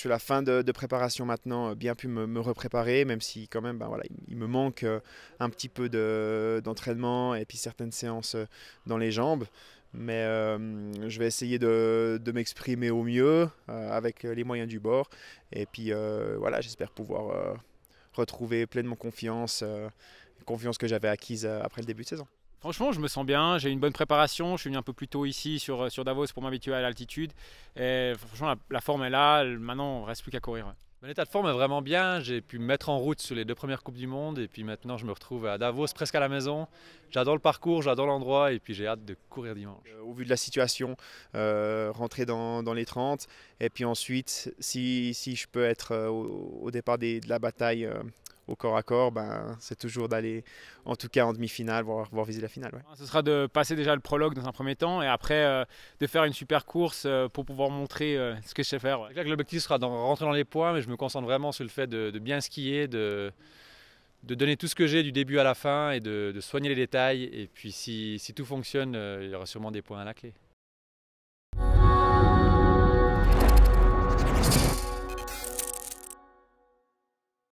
sur la fin de, préparation maintenant, euh, bien pu me, me, repréparer, même si quand même, ben voilà, il, me manque euh, un petit peu d'entraînement et puis certaines séances euh, dans les jambes. Mais je vais essayer de, de m'exprimer au mieux avec les moyens du bord. Et puis voilà, j'espère pouvoir retrouver pleinement confiance, confiance que j'avais acquise après le début de saison. Franchement, je me sens bien, j'ai une bonne préparation, je suis venu un peu plus tôt ici sur, euh, sur Davos pour m'habituer à l'altitude. Et franchement, la, forme est là, maintenant on ne reste plus qu'à courir. Mon état de forme est vraiment bien. J'ai pu me mettre en route sur les deux premières Coupes du Monde et puis maintenant je me retrouve à Davos presque à la maison. J'adore le parcours, j'adore l'endroit et puis j'ai hâte de courir dimanche. Euh, au vu de la situation, euh, rentrer dans, les 30 et puis ensuite, si, si je peux être au, départ de la bataille au corps à corps, ben, c'est toujours d'aller, en tout cas en demi-finale, voire, voire, viser la finale. Ce sera de passer déjà le prologue dans un premier temps et après euh, de faire une super course euh, pour pouvoir montrer euh, ce que je sais faire. Ouais. L'objectif sera de rentrer dans les points, mais je me concentre vraiment sur le fait de, bien skier, de, de donner tout ce que j'ai du début à la fin et de, de soigner les détails. Et puis si, si tout fonctionne, il y aura sûrement des points à la clé.